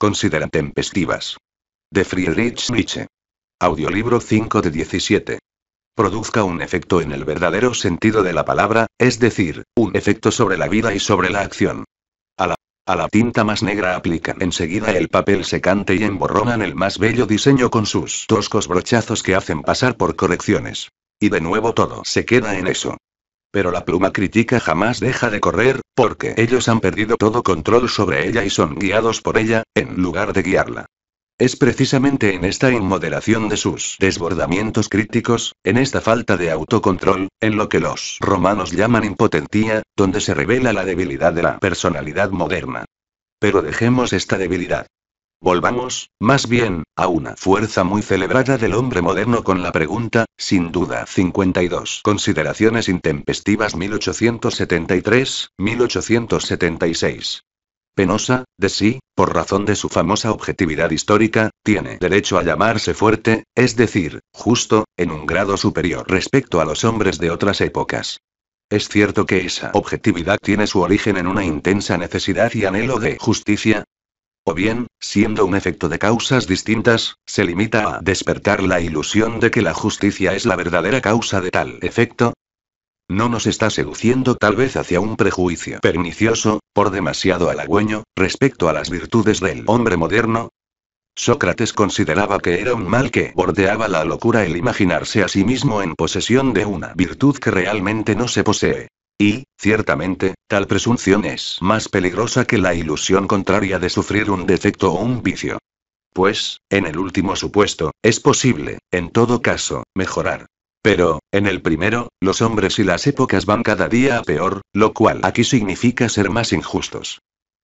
Considera tempestivas. De Friedrich Nietzsche. Audiolibro 5 de 17. Produzca un efecto en el verdadero sentido de la palabra, es decir, un efecto sobre la vida y sobre la acción. A la, a la tinta más negra aplican enseguida el papel secante y emborronan el más bello diseño con sus toscos brochazos que hacen pasar por correcciones. Y de nuevo todo se queda en eso. Pero la pluma crítica jamás deja de correr, porque ellos han perdido todo control sobre ella y son guiados por ella, en lugar de guiarla. Es precisamente en esta inmoderación de sus desbordamientos críticos, en esta falta de autocontrol, en lo que los romanos llaman impotentía, donde se revela la debilidad de la personalidad moderna. Pero dejemos esta debilidad. Volvamos, más bien, a una fuerza muy celebrada del hombre moderno con la pregunta, sin duda 52. Consideraciones intempestivas 1873-1876. Penosa, de sí, por razón de su famosa objetividad histórica, tiene derecho a llamarse fuerte, es decir, justo, en un grado superior respecto a los hombres de otras épocas. Es cierto que esa objetividad tiene su origen en una intensa necesidad y anhelo de justicia, o bien, siendo un efecto de causas distintas, se limita a despertar la ilusión de que la justicia es la verdadera causa de tal efecto, no nos está seduciendo tal vez hacia un prejuicio pernicioso, por demasiado halagüeño, respecto a las virtudes del hombre moderno? Sócrates consideraba que era un mal que bordeaba la locura el imaginarse a sí mismo en posesión de una virtud que realmente no se posee. Y, ciertamente, tal presunción es más peligrosa que la ilusión contraria de sufrir un defecto o un vicio. Pues, en el último supuesto, es posible, en todo caso, mejorar. Pero, en el primero, los hombres y las épocas van cada día a peor, lo cual aquí significa ser más injustos.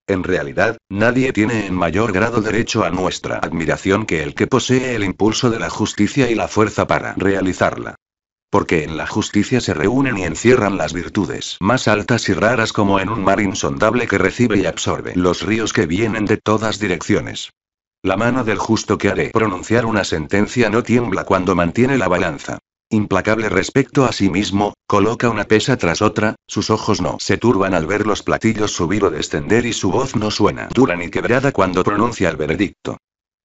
En realidad, nadie tiene en mayor grado derecho a nuestra admiración que el que posee el impulso de la justicia y la fuerza para realizarla. Porque en la justicia se reúnen y encierran las virtudes más altas y raras como en un mar insondable que recibe y absorbe los ríos que vienen de todas direcciones. La mano del justo que haré pronunciar una sentencia no tiembla cuando mantiene la balanza. Implacable respecto a sí mismo, coloca una pesa tras otra, sus ojos no se turban al ver los platillos subir o descender y su voz no suena dura ni quebrada cuando pronuncia el veredicto.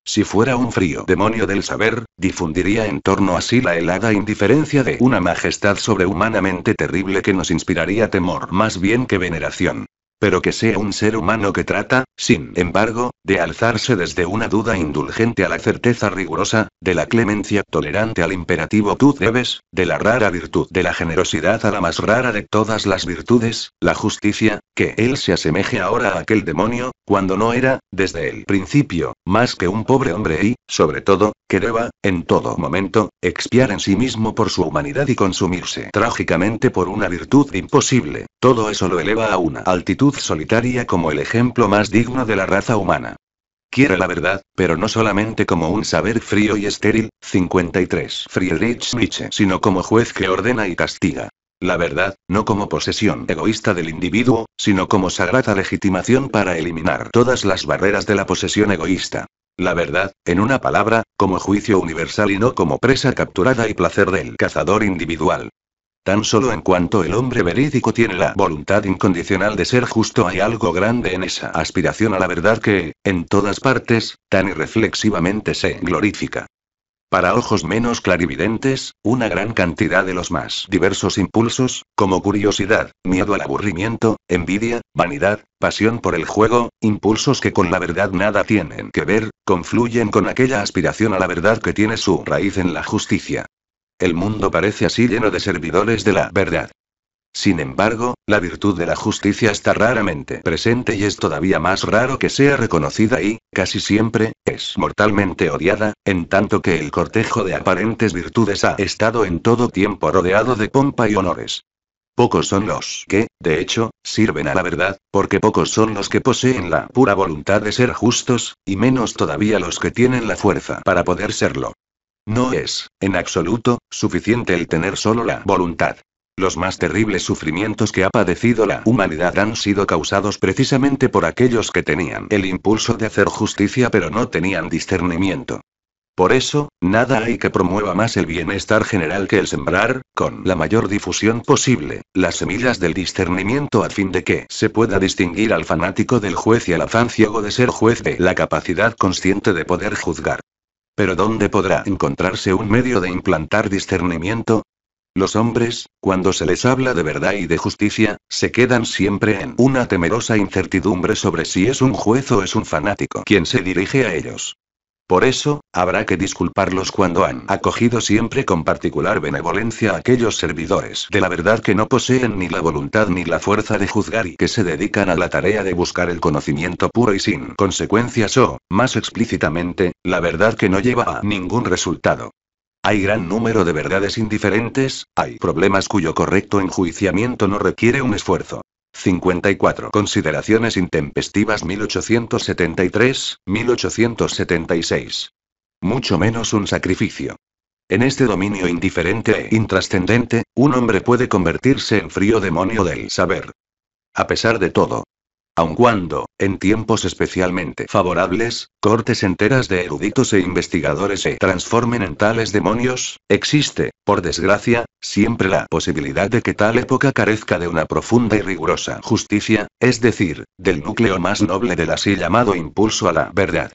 Si fuera un frío demonio del saber, difundiría en torno a sí la helada indiferencia de una majestad sobrehumanamente terrible que nos inspiraría temor más bien que veneración pero que sea un ser humano que trata, sin embargo, de alzarse desde una duda indulgente a la certeza rigurosa, de la clemencia tolerante al imperativo tú debes, de la rara virtud de la generosidad a la más rara de todas las virtudes, la justicia, que él se asemeje ahora a aquel demonio, cuando no era, desde el principio, más que un pobre hombre y, sobre todo, que deba, en todo momento, expiar en sí mismo por su humanidad y consumirse trágicamente por una virtud imposible, todo eso lo eleva a una altitud solitaria como el ejemplo más digno de la raza humana. Quiere la verdad, pero no solamente como un saber frío y estéril, 53 Friedrich Nietzsche, sino como juez que ordena y castiga. La verdad, no como posesión egoísta del individuo, sino como sagrada legitimación para eliminar todas las barreras de la posesión egoísta. La verdad, en una palabra, como juicio universal y no como presa capturada y placer del cazador individual. Tan solo en cuanto el hombre verídico tiene la voluntad incondicional de ser justo hay algo grande en esa aspiración a la verdad que, en todas partes, tan irreflexivamente se glorifica. Para ojos menos clarividentes, una gran cantidad de los más diversos impulsos, como curiosidad, miedo al aburrimiento, envidia, vanidad, pasión por el juego, impulsos que con la verdad nada tienen que ver, confluyen con aquella aspiración a la verdad que tiene su raíz en la justicia el mundo parece así lleno de servidores de la verdad. Sin embargo, la virtud de la justicia está raramente presente y es todavía más raro que sea reconocida y, casi siempre, es mortalmente odiada, en tanto que el cortejo de aparentes virtudes ha estado en todo tiempo rodeado de pompa y honores. Pocos son los que, de hecho, sirven a la verdad, porque pocos son los que poseen la pura voluntad de ser justos, y menos todavía los que tienen la fuerza para poder serlo. No es, en absoluto, suficiente el tener solo la voluntad. Los más terribles sufrimientos que ha padecido la humanidad han sido causados precisamente por aquellos que tenían el impulso de hacer justicia pero no tenían discernimiento. Por eso, nada hay que promueva más el bienestar general que el sembrar, con la mayor difusión posible, las semillas del discernimiento a fin de que se pueda distinguir al fanático del juez y al afán ciego de ser juez de la capacidad consciente de poder juzgar. Pero ¿dónde podrá encontrarse un medio de implantar discernimiento? Los hombres, cuando se les habla de verdad y de justicia, se quedan siempre en una temerosa incertidumbre sobre si es un juez o es un fanático quien se dirige a ellos. Por eso, habrá que disculparlos cuando han acogido siempre con particular benevolencia a aquellos servidores de la verdad que no poseen ni la voluntad ni la fuerza de juzgar y que se dedican a la tarea de buscar el conocimiento puro y sin consecuencias o, más explícitamente, la verdad que no lleva a ningún resultado. Hay gran número de verdades indiferentes, hay problemas cuyo correcto enjuiciamiento no requiere un esfuerzo. 54. Consideraciones intempestivas 1873-1876. Mucho menos un sacrificio. En este dominio indiferente e intrascendente, un hombre puede convertirse en frío demonio del saber. A pesar de todo, Aun cuando, en tiempos especialmente favorables, cortes enteras de eruditos e investigadores se transformen en tales demonios, existe, por desgracia, siempre la posibilidad de que tal época carezca de una profunda y rigurosa justicia, es decir, del núcleo más noble del así llamado impulso a la verdad.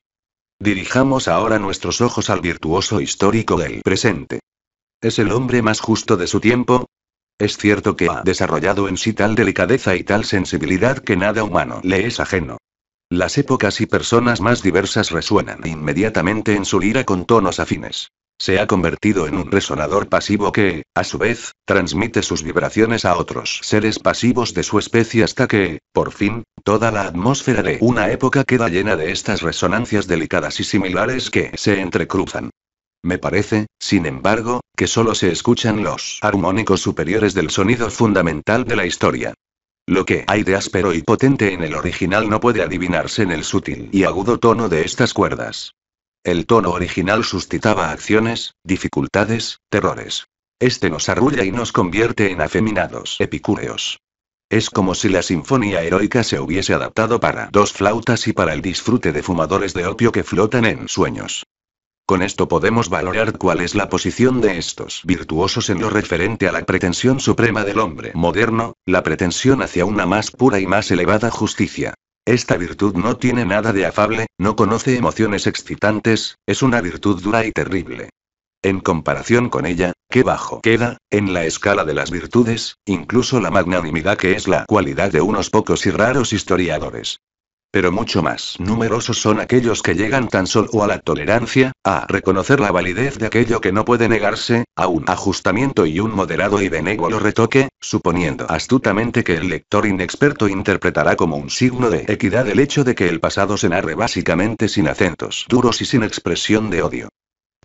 Dirijamos ahora nuestros ojos al virtuoso histórico del presente. Es el hombre más justo de su tiempo, es cierto que ha desarrollado en sí tal delicadeza y tal sensibilidad que nada humano le es ajeno. Las épocas y personas más diversas resuenan inmediatamente en su lira con tonos afines. Se ha convertido en un resonador pasivo que, a su vez, transmite sus vibraciones a otros seres pasivos de su especie hasta que, por fin, toda la atmósfera de una época queda llena de estas resonancias delicadas y similares que se entrecruzan. Me parece, sin embargo, que solo se escuchan los armónicos superiores del sonido fundamental de la historia. Lo que hay de áspero y potente en el original no puede adivinarse en el sutil y agudo tono de estas cuerdas. El tono original suscitaba acciones, dificultades, terrores. Este nos arrulla y nos convierte en afeminados epicúreos. Es como si la sinfonía heroica se hubiese adaptado para dos flautas y para el disfrute de fumadores de opio que flotan en sueños. Con esto podemos valorar cuál es la posición de estos virtuosos en lo referente a la pretensión suprema del hombre moderno, la pretensión hacia una más pura y más elevada justicia. Esta virtud no tiene nada de afable, no conoce emociones excitantes, es una virtud dura y terrible. En comparación con ella, qué bajo queda, en la escala de las virtudes, incluso la magnanimidad que es la cualidad de unos pocos y raros historiadores pero mucho más numerosos son aquellos que llegan tan solo a la tolerancia, a reconocer la validez de aquello que no puede negarse, a un ajustamiento y un moderado y benévolo retoque, suponiendo astutamente que el lector inexperto interpretará como un signo de equidad el hecho de que el pasado se narre básicamente sin acentos duros y sin expresión de odio.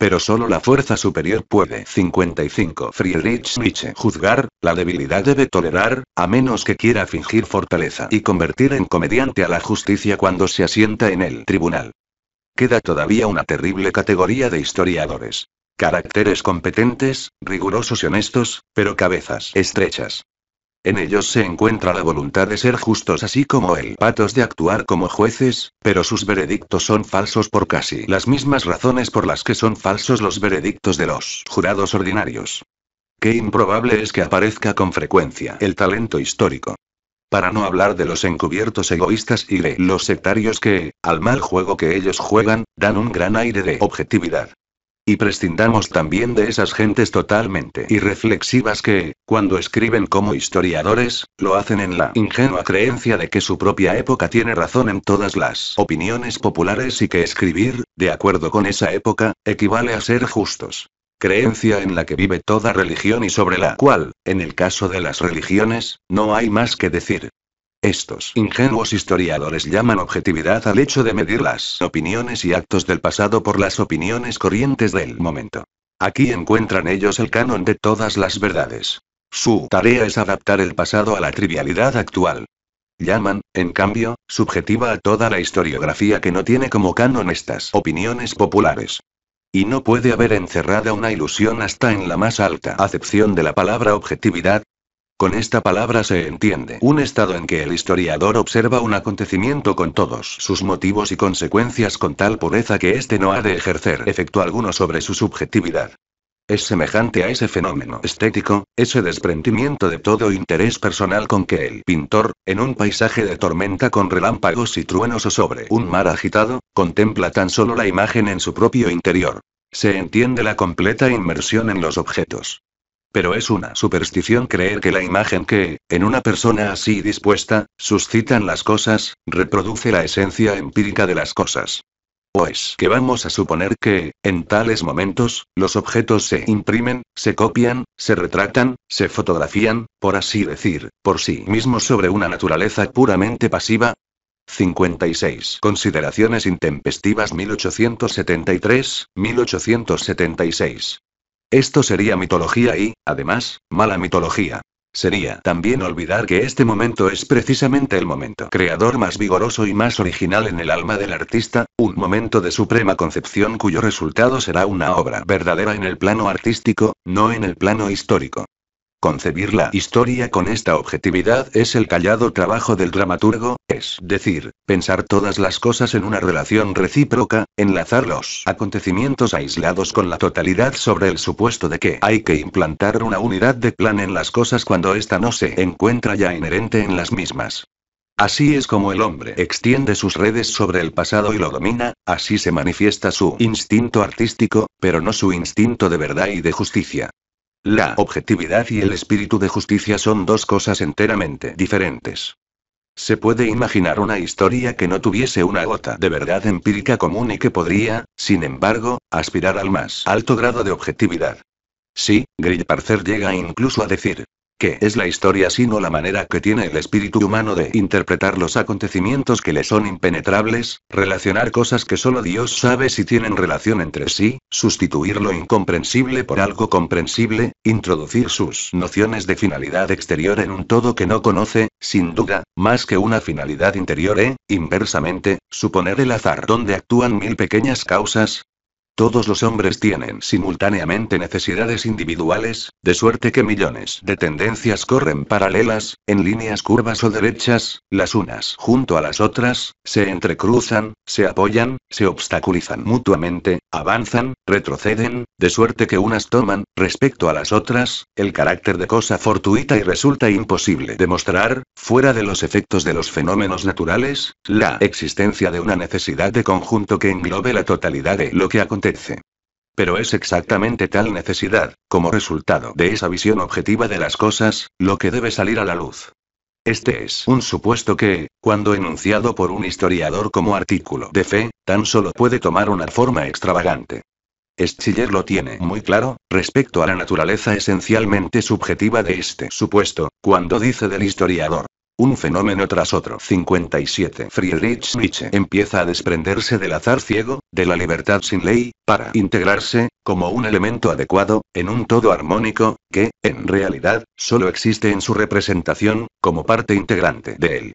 Pero solo la fuerza superior puede 55. Friedrich Nietzsche. Juzgar, la debilidad debe tolerar, a menos que quiera fingir fortaleza y convertir en comediante a la justicia cuando se asienta en el tribunal. Queda todavía una terrible categoría de historiadores. Caracteres competentes, rigurosos y honestos, pero cabezas estrechas. En ellos se encuentra la voluntad de ser justos así como el patos de actuar como jueces, pero sus veredictos son falsos por casi las mismas razones por las que son falsos los veredictos de los jurados ordinarios. Qué improbable es que aparezca con frecuencia el talento histórico. Para no hablar de los encubiertos egoístas y de los sectarios que, al mal juego que ellos juegan, dan un gran aire de objetividad. Y prescindamos también de esas gentes totalmente irreflexivas que, cuando escriben como historiadores, lo hacen en la ingenua creencia de que su propia época tiene razón en todas las opiniones populares y que escribir, de acuerdo con esa época, equivale a ser justos creencia en la que vive toda religión y sobre la cual, en el caso de las religiones, no hay más que decir. Estos ingenuos historiadores llaman objetividad al hecho de medir las opiniones y actos del pasado por las opiniones corrientes del momento. Aquí encuentran ellos el canon de todas las verdades. Su tarea es adaptar el pasado a la trivialidad actual. Llaman, en cambio, subjetiva a toda la historiografía que no tiene como canon estas opiniones populares. Y no puede haber encerrada una ilusión hasta en la más alta acepción de la palabra objetividad, con esta palabra se entiende un estado en que el historiador observa un acontecimiento con todos sus motivos y consecuencias con tal pureza que éste no ha de ejercer efecto alguno sobre su subjetividad. Es semejante a ese fenómeno estético, ese desprendimiento de todo interés personal con que el pintor, en un paisaje de tormenta con relámpagos y truenos o sobre un mar agitado, contempla tan solo la imagen en su propio interior. Se entiende la completa inmersión en los objetos. Pero es una superstición creer que la imagen que, en una persona así dispuesta, suscitan las cosas, reproduce la esencia empírica de las cosas. ¿O es pues, que vamos a suponer que, en tales momentos, los objetos se imprimen, se copian, se retractan, se fotografían, por así decir, por sí mismos sobre una naturaleza puramente pasiva? 56. Consideraciones intempestivas 1873-1876. Esto sería mitología y, además, mala mitología. Sería también olvidar que este momento es precisamente el momento creador más vigoroso y más original en el alma del artista, un momento de suprema concepción cuyo resultado será una obra verdadera en el plano artístico, no en el plano histórico. Concebir la historia con esta objetividad es el callado trabajo del dramaturgo, es decir, pensar todas las cosas en una relación recíproca, enlazar los acontecimientos aislados con la totalidad sobre el supuesto de que hay que implantar una unidad de plan en las cosas cuando ésta no se encuentra ya inherente en las mismas. Así es como el hombre extiende sus redes sobre el pasado y lo domina, así se manifiesta su instinto artístico, pero no su instinto de verdad y de justicia. La objetividad y el espíritu de justicia son dos cosas enteramente diferentes. Se puede imaginar una historia que no tuviese una gota de verdad empírica común y que podría, sin embargo, aspirar al más alto grado de objetividad. Sí, Grill llega incluso a decir, ¿Qué es la historia sino la manera que tiene el espíritu humano de interpretar los acontecimientos que le son impenetrables, relacionar cosas que solo Dios sabe si tienen relación entre sí, sustituir lo incomprensible por algo comprensible, introducir sus nociones de finalidad exterior en un todo que no conoce, sin duda, más que una finalidad interior e, inversamente, suponer el azar donde actúan mil pequeñas causas, todos los hombres tienen simultáneamente necesidades individuales, de suerte que millones de tendencias corren paralelas, en líneas curvas o derechas, las unas junto a las otras, se entrecruzan, se apoyan, se obstaculizan mutuamente, avanzan, retroceden, de suerte que unas toman, respecto a las otras, el carácter de cosa fortuita y resulta imposible demostrar, fuera de los efectos de los fenómenos naturales, la existencia de una necesidad de conjunto que englobe la totalidad de lo que acontece pero es exactamente tal necesidad, como resultado de esa visión objetiva de las cosas, lo que debe salir a la luz. Este es un supuesto que, cuando enunciado por un historiador como artículo de fe, tan solo puede tomar una forma extravagante. Schiller lo tiene muy claro, respecto a la naturaleza esencialmente subjetiva de este supuesto, cuando dice del historiador, un fenómeno tras otro. 57. Friedrich Nietzsche empieza a desprenderse del azar ciego, de la libertad sin ley, para integrarse, como un elemento adecuado, en un todo armónico, que, en realidad, solo existe en su representación, como parte integrante de él.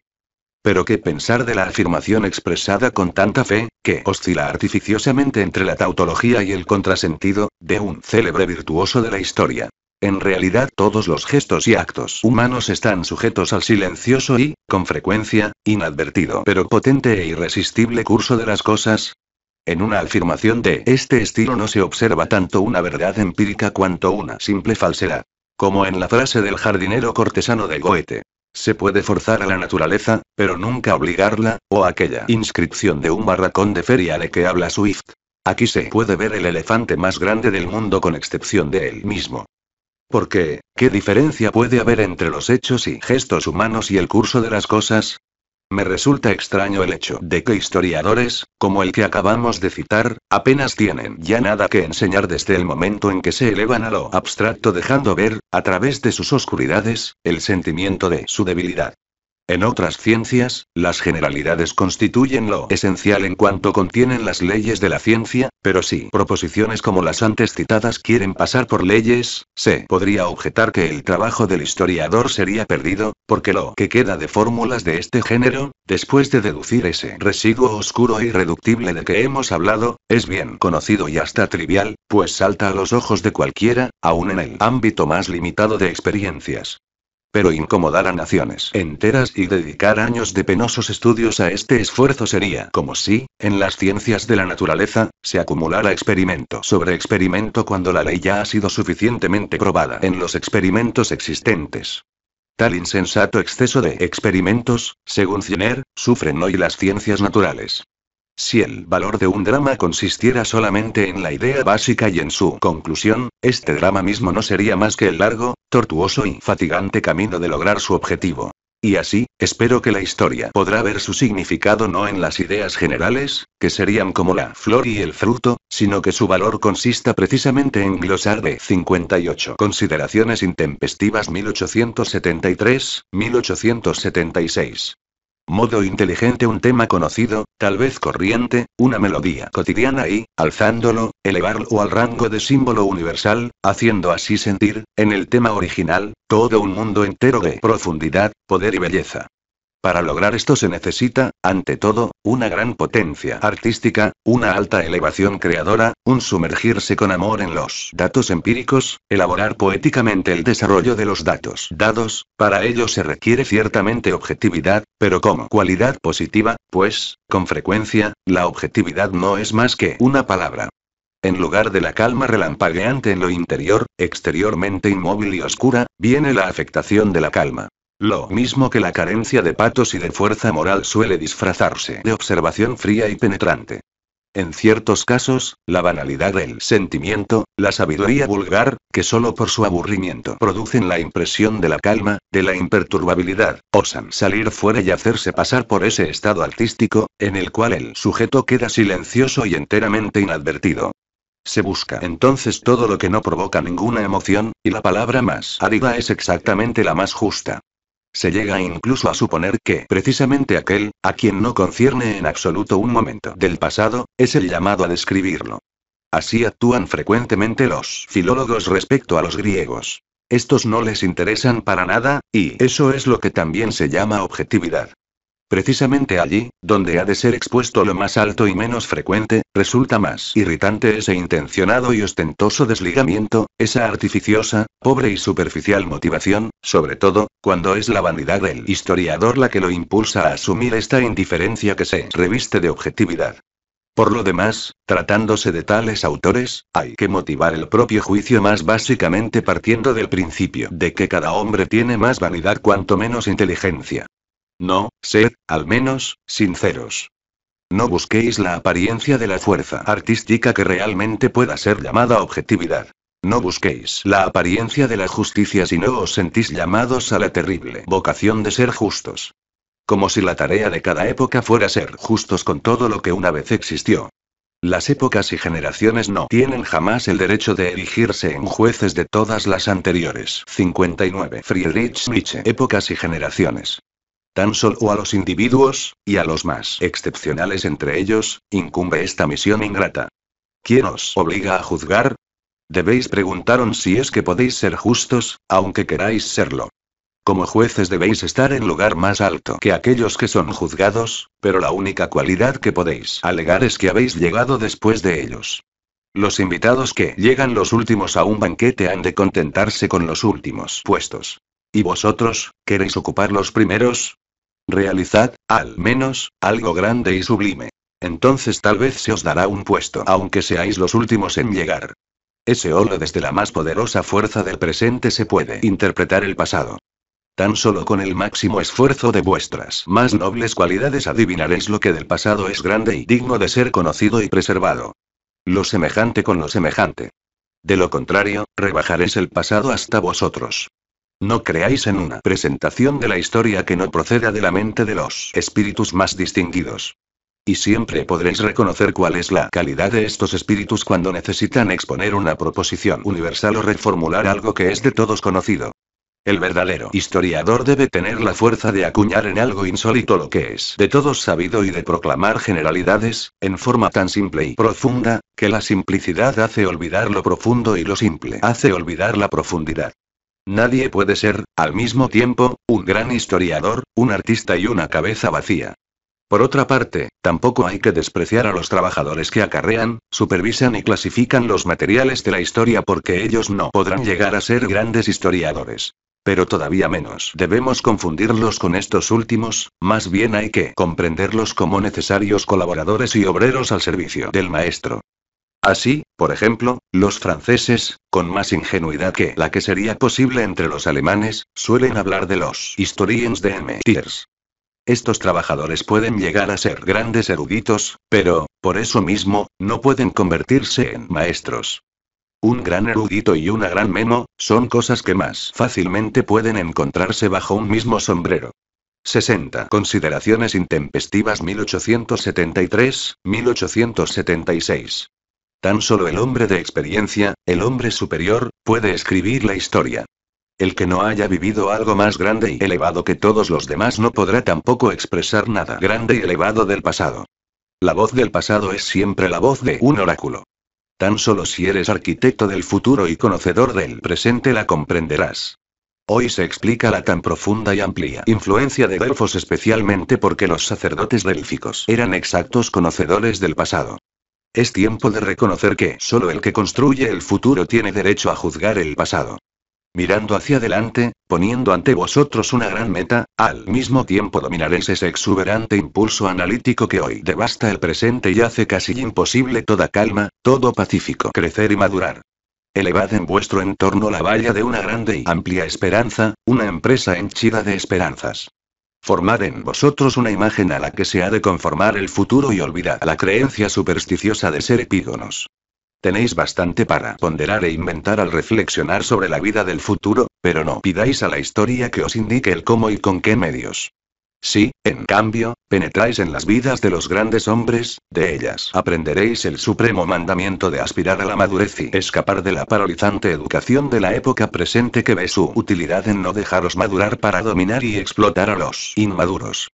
Pero qué pensar de la afirmación expresada con tanta fe, que oscila artificiosamente entre la tautología y el contrasentido, de un célebre virtuoso de la historia. En realidad todos los gestos y actos humanos están sujetos al silencioso y, con frecuencia, inadvertido pero potente e irresistible curso de las cosas. En una afirmación de este estilo no se observa tanto una verdad empírica cuanto una simple falsedad. Como en la frase del jardinero cortesano de Goethe. Se puede forzar a la naturaleza, pero nunca obligarla, o aquella inscripción de un barracón de feria de que habla Swift. Aquí se puede ver el elefante más grande del mundo con excepción de él mismo qué, ¿qué diferencia puede haber entre los hechos y gestos humanos y el curso de las cosas? Me resulta extraño el hecho de que historiadores, como el que acabamos de citar, apenas tienen ya nada que enseñar desde el momento en que se elevan a lo abstracto dejando ver, a través de sus oscuridades, el sentimiento de su debilidad. En otras ciencias, las generalidades constituyen lo esencial en cuanto contienen las leyes de la ciencia, pero si proposiciones como las antes citadas quieren pasar por leyes, se podría objetar que el trabajo del historiador sería perdido, porque lo que queda de fórmulas de este género, después de deducir ese residuo oscuro e irreductible de que hemos hablado, es bien conocido y hasta trivial, pues salta a los ojos de cualquiera, aun en el ámbito más limitado de experiencias pero incomodar a naciones enteras y dedicar años de penosos estudios a este esfuerzo sería como si, en las ciencias de la naturaleza, se acumulara experimento sobre experimento cuando la ley ya ha sido suficientemente probada en los experimentos existentes. Tal insensato exceso de experimentos, según Ciener, sufren hoy las ciencias naturales. Si el valor de un drama consistiera solamente en la idea básica y en su conclusión, este drama mismo no sería más que el largo, tortuoso y fatigante camino de lograr su objetivo. Y así, espero que la historia podrá ver su significado no en las ideas generales, que serían como la flor y el fruto, sino que su valor consista precisamente en glosar de 58 consideraciones intempestivas 1873-1876. Modo inteligente un tema conocido, tal vez corriente, una melodía cotidiana y, alzándolo, elevarlo al rango de símbolo universal, haciendo así sentir, en el tema original, todo un mundo entero de profundidad, poder y belleza. Para lograr esto se necesita, ante todo, una gran potencia artística, una alta elevación creadora, un sumergirse con amor en los datos empíricos, elaborar poéticamente el desarrollo de los datos dados, para ello se requiere ciertamente objetividad, pero como cualidad positiva, pues, con frecuencia, la objetividad no es más que una palabra. En lugar de la calma relampagueante en lo interior, exteriormente inmóvil y oscura, viene la afectación de la calma. Lo mismo que la carencia de patos y de fuerza moral suele disfrazarse de observación fría y penetrante. En ciertos casos, la banalidad del sentimiento, la sabiduría vulgar, que solo por su aburrimiento producen la impresión de la calma, de la imperturbabilidad, osan salir fuera y hacerse pasar por ese estado artístico, en el cual el sujeto queda silencioso y enteramente inadvertido. Se busca entonces todo lo que no provoca ninguna emoción, y la palabra más árida es exactamente la más justa. Se llega incluso a suponer que precisamente aquel, a quien no concierne en absoluto un momento del pasado, es el llamado a describirlo. Así actúan frecuentemente los filólogos respecto a los griegos. Estos no les interesan para nada, y eso es lo que también se llama objetividad. Precisamente allí, donde ha de ser expuesto lo más alto y menos frecuente, resulta más irritante ese intencionado y ostentoso desligamiento, esa artificiosa, pobre y superficial motivación, sobre todo, cuando es la vanidad del historiador la que lo impulsa a asumir esta indiferencia que se reviste de objetividad. Por lo demás, tratándose de tales autores, hay que motivar el propio juicio más básicamente partiendo del principio de que cada hombre tiene más vanidad cuanto menos inteligencia. No, sed, al menos, sinceros. No busquéis la apariencia de la fuerza artística que realmente pueda ser llamada objetividad. No busquéis la apariencia de la justicia si no os sentís llamados a la terrible vocación de ser justos. Como si la tarea de cada época fuera ser justos con todo lo que una vez existió. Las épocas y generaciones no tienen jamás el derecho de erigirse en jueces de todas las anteriores. 59. Friedrich Nietzsche. Épocas y generaciones tan solo a los individuos, y a los más excepcionales entre ellos, incumbe esta misión ingrata. ¿Quién os obliga a juzgar? Debéis preguntaros si es que podéis ser justos, aunque queráis serlo. Como jueces debéis estar en lugar más alto que aquellos que son juzgados, pero la única cualidad que podéis alegar es que habéis llegado después de ellos. Los invitados que llegan los últimos a un banquete han de contentarse con los últimos puestos. ¿Y vosotros, queréis ocupar los primeros? Realizad, al menos, algo grande y sublime. Entonces tal vez se os dará un puesto, aunque seáis los últimos en llegar. Ese solo desde la más poderosa fuerza del presente se puede interpretar el pasado. Tan solo con el máximo esfuerzo de vuestras más nobles cualidades adivinaréis lo que del pasado es grande y digno de ser conocido y preservado. Lo semejante con lo semejante. De lo contrario, rebajaréis el pasado hasta vosotros. No creáis en una presentación de la historia que no proceda de la mente de los espíritus más distinguidos. Y siempre podréis reconocer cuál es la calidad de estos espíritus cuando necesitan exponer una proposición universal o reformular algo que es de todos conocido. El verdadero historiador debe tener la fuerza de acuñar en algo insólito lo que es de todos sabido y de proclamar generalidades, en forma tan simple y profunda, que la simplicidad hace olvidar lo profundo y lo simple hace olvidar la profundidad. Nadie puede ser, al mismo tiempo, un gran historiador, un artista y una cabeza vacía. Por otra parte, tampoco hay que despreciar a los trabajadores que acarrean, supervisan y clasifican los materiales de la historia porque ellos no podrán llegar a ser grandes historiadores. Pero todavía menos debemos confundirlos con estos últimos, más bien hay que comprenderlos como necesarios colaboradores y obreros al servicio del maestro. Así, por ejemplo, los franceses, con más ingenuidad que la que sería posible entre los alemanes, suelen hablar de los historiens de M. Estos trabajadores pueden llegar a ser grandes eruditos, pero, por eso mismo, no pueden convertirse en maestros. Un gran erudito y una gran memo, son cosas que más fácilmente pueden encontrarse bajo un mismo sombrero. 60. Consideraciones intempestivas 1873-1876. Tan solo el hombre de experiencia, el hombre superior, puede escribir la historia. El que no haya vivido algo más grande y elevado que todos los demás no podrá tampoco expresar nada grande y elevado del pasado. La voz del pasado es siempre la voz de un oráculo. Tan solo si eres arquitecto del futuro y conocedor del presente la comprenderás. Hoy se explica la tan profunda y amplia influencia de Delfos especialmente porque los sacerdotes delíficos eran exactos conocedores del pasado. Es tiempo de reconocer que solo el que construye el futuro tiene derecho a juzgar el pasado. Mirando hacia adelante, poniendo ante vosotros una gran meta, al mismo tiempo dominaréis ese exuberante impulso analítico que hoy devasta el presente y hace casi imposible toda calma, todo pacífico crecer y madurar. Elevad en vuestro entorno la valla de una grande y amplia esperanza, una empresa henchida de esperanzas. Formad en vosotros una imagen a la que se ha de conformar el futuro y olvidad la creencia supersticiosa de ser epígonos. Tenéis bastante para ponderar e inventar al reflexionar sobre la vida del futuro, pero no pidáis a la historia que os indique el cómo y con qué medios. Si, en cambio, penetráis en las vidas de los grandes hombres, de ellas aprenderéis el supremo mandamiento de aspirar a la madurez y escapar de la paralizante educación de la época presente que ve su utilidad en no dejaros madurar para dominar y explotar a los inmaduros.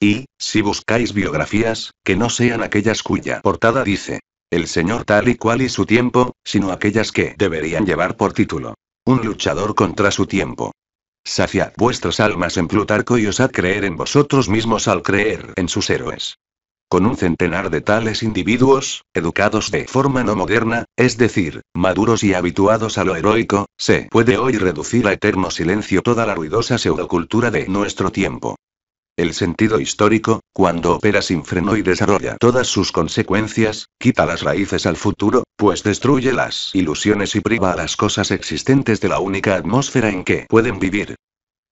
Y, si buscáis biografías, que no sean aquellas cuya portada dice, el señor tal y cual y su tiempo, sino aquellas que deberían llevar por título, un luchador contra su tiempo Saciad vuestras almas en Plutarco y osad creer en vosotros mismos al creer en sus héroes. Con un centenar de tales individuos, educados de forma no moderna, es decir, maduros y habituados a lo heroico, se puede hoy reducir a eterno silencio toda la ruidosa pseudocultura de nuestro tiempo. El sentido histórico, cuando opera sin freno y desarrolla todas sus consecuencias, quita las raíces al futuro, pues destruye las ilusiones y priva a las cosas existentes de la única atmósfera en que pueden vivir.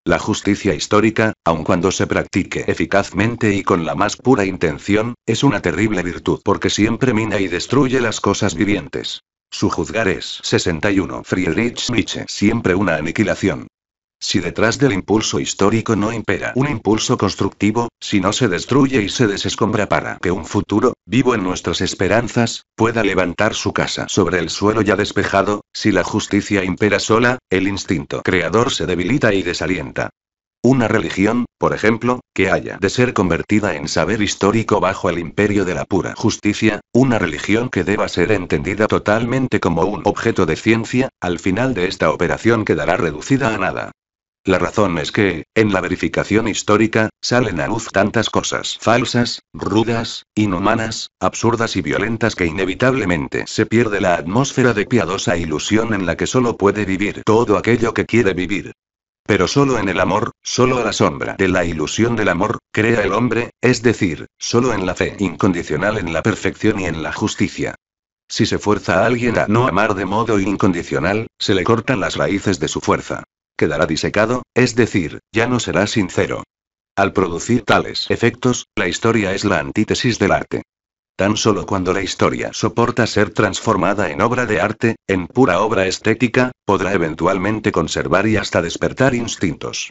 La justicia histórica, aun cuando se practique eficazmente y con la más pura intención, es una terrible virtud porque siempre mina y destruye las cosas vivientes. Su juzgar es 61 Friedrich Nietzsche, siempre una aniquilación. Si detrás del impulso histórico no impera un impulso constructivo, si no se destruye y se desescombra para que un futuro, vivo en nuestras esperanzas, pueda levantar su casa sobre el suelo ya despejado, si la justicia impera sola, el instinto creador se debilita y desalienta. Una religión, por ejemplo, que haya de ser convertida en saber histórico bajo el imperio de la pura justicia, una religión que deba ser entendida totalmente como un objeto de ciencia, al final de esta operación quedará reducida a nada. La razón es que, en la verificación histórica, salen a luz tantas cosas falsas, rudas, inhumanas, absurdas y violentas que inevitablemente se pierde la atmósfera de piadosa ilusión en la que solo puede vivir todo aquello que quiere vivir. Pero solo en el amor, solo a la sombra de la ilusión del amor, crea el hombre, es decir, solo en la fe incondicional en la perfección y en la justicia. Si se fuerza a alguien a no amar de modo incondicional, se le cortan las raíces de su fuerza quedará disecado, es decir, ya no será sincero. Al producir tales efectos, la historia es la antítesis del arte. Tan solo cuando la historia soporta ser transformada en obra de arte, en pura obra estética, podrá eventualmente conservar y hasta despertar instintos.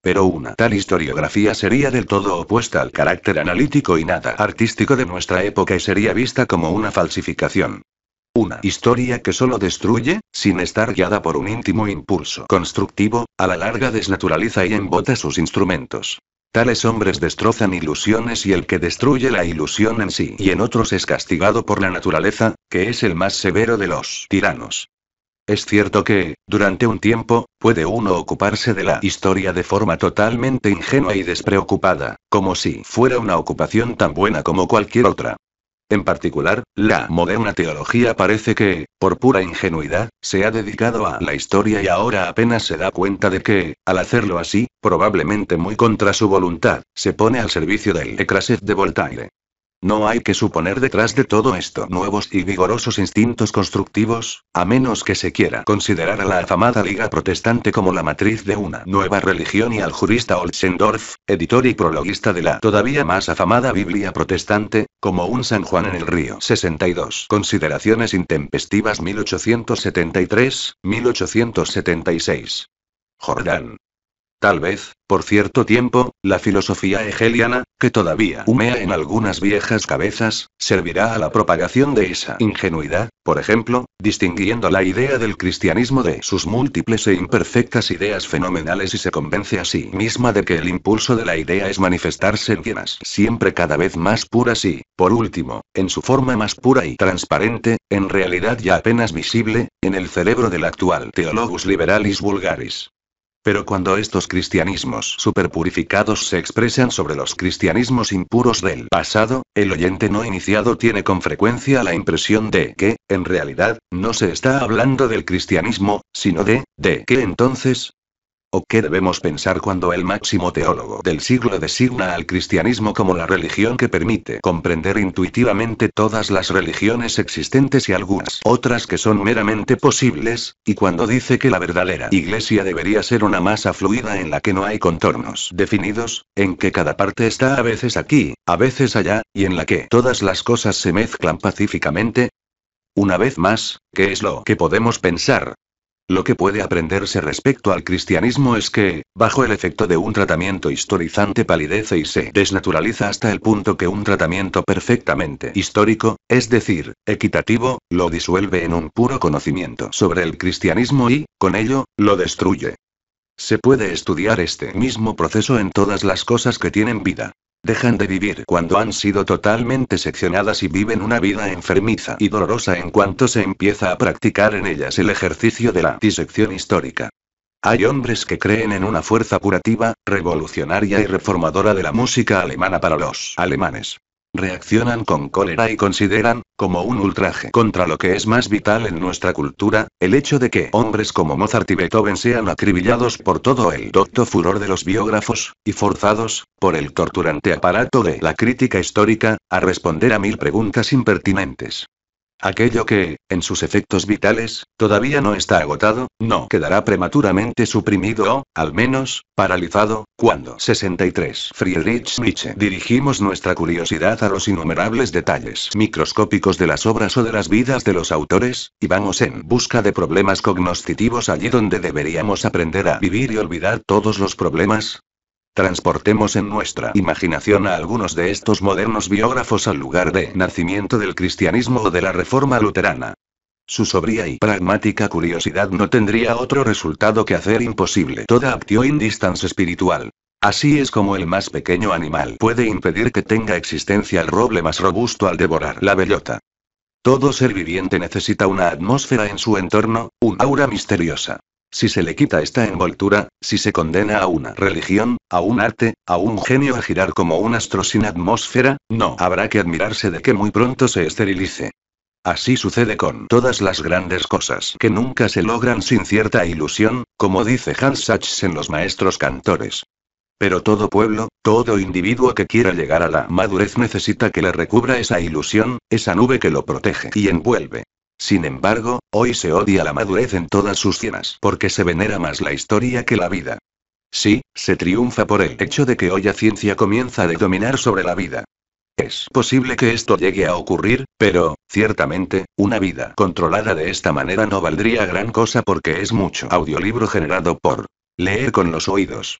Pero una tal historiografía sería del todo opuesta al carácter analítico y nada artístico de nuestra época y sería vista como una falsificación. Una historia que solo destruye, sin estar guiada por un íntimo impulso constructivo, a la larga desnaturaliza y embota sus instrumentos. Tales hombres destrozan ilusiones y el que destruye la ilusión en sí y en otros es castigado por la naturaleza, que es el más severo de los tiranos. Es cierto que, durante un tiempo, puede uno ocuparse de la historia de forma totalmente ingenua y despreocupada, como si fuera una ocupación tan buena como cualquier otra. En particular, la moderna teología parece que, por pura ingenuidad, se ha dedicado a la historia y ahora apenas se da cuenta de que, al hacerlo así, probablemente muy contra su voluntad, se pone al servicio del ecraset de Voltaire. No hay que suponer detrás de todo esto nuevos y vigorosos instintos constructivos, a menos que se quiera considerar a la afamada Liga Protestante como la matriz de una nueva religión y al jurista Olsendorf, editor y prologuista de la todavía más afamada Biblia Protestante, como un San Juan en el río. 62. Consideraciones intempestivas 1873-1876. Jordán. Tal vez, por cierto tiempo, la filosofía hegeliana, que todavía humea en algunas viejas cabezas, servirá a la propagación de esa ingenuidad, por ejemplo, distinguiendo la idea del cristianismo de sus múltiples e imperfectas ideas fenomenales y se convence a sí misma de que el impulso de la idea es manifestarse en quienes siempre cada vez más puras y, por último, en su forma más pura y transparente, en realidad ya apenas visible, en el cerebro del actual Theologus Liberalis Vulgaris. Pero cuando estos cristianismos superpurificados se expresan sobre los cristianismos impuros del pasado, el oyente no iniciado tiene con frecuencia la impresión de que, en realidad, no se está hablando del cristianismo, sino de, de que entonces, ¿O qué debemos pensar cuando el máximo teólogo del siglo designa al cristianismo como la religión que permite comprender intuitivamente todas las religiones existentes y algunas otras que son meramente posibles, y cuando dice que la verdadera iglesia debería ser una masa fluida en la que no hay contornos definidos, en que cada parte está a veces aquí, a veces allá, y en la que todas las cosas se mezclan pacíficamente? Una vez más, ¿qué es lo que podemos pensar? Lo que puede aprenderse respecto al cristianismo es que, bajo el efecto de un tratamiento historizante palidece y se desnaturaliza hasta el punto que un tratamiento perfectamente histórico, es decir, equitativo, lo disuelve en un puro conocimiento sobre el cristianismo y, con ello, lo destruye. Se puede estudiar este mismo proceso en todas las cosas que tienen vida. Dejan de vivir cuando han sido totalmente seccionadas y viven una vida enfermiza y dolorosa en cuanto se empieza a practicar en ellas el ejercicio de la disección histórica. Hay hombres que creen en una fuerza curativa, revolucionaria y reformadora de la música alemana para los alemanes reaccionan con cólera y consideran, como un ultraje contra lo que es más vital en nuestra cultura, el hecho de que hombres como Mozart y Beethoven sean acribillados por todo el docto furor de los biógrafos, y forzados, por el torturante aparato de la crítica histórica, a responder a mil preguntas impertinentes. Aquello que, en sus efectos vitales, todavía no está agotado, no quedará prematuramente suprimido o, al menos, paralizado, cuando 63. Friedrich Nietzsche. Dirigimos nuestra curiosidad a los innumerables detalles microscópicos de las obras o de las vidas de los autores, y vamos en busca de problemas cognoscitivos allí donde deberíamos aprender a vivir y olvidar todos los problemas, Transportemos en nuestra imaginación a algunos de estos modernos biógrafos al lugar de nacimiento del cristianismo o de la reforma luterana. Su sobria y pragmática curiosidad no tendría otro resultado que hacer imposible toda acción distance espiritual. Así es como el más pequeño animal puede impedir que tenga existencia el roble más robusto al devorar la bellota. Todo ser viviente necesita una atmósfera en su entorno, un aura misteriosa, si se le quita esta envoltura, si se condena a una religión, a un arte, a un genio a girar como un astro sin atmósfera, no habrá que admirarse de que muy pronto se esterilice. Así sucede con todas las grandes cosas que nunca se logran sin cierta ilusión, como dice Hans Sachs en Los Maestros Cantores. Pero todo pueblo, todo individuo que quiera llegar a la madurez necesita que le recubra esa ilusión, esa nube que lo protege y envuelve. Sin embargo, hoy se odia la madurez en todas sus cienas porque se venera más la historia que la vida. Sí, se triunfa por el hecho de que hoy la ciencia comienza a dominar sobre la vida. Es posible que esto llegue a ocurrir, pero, ciertamente, una vida controlada de esta manera no valdría gran cosa porque es mucho audiolibro generado por leer con los oídos.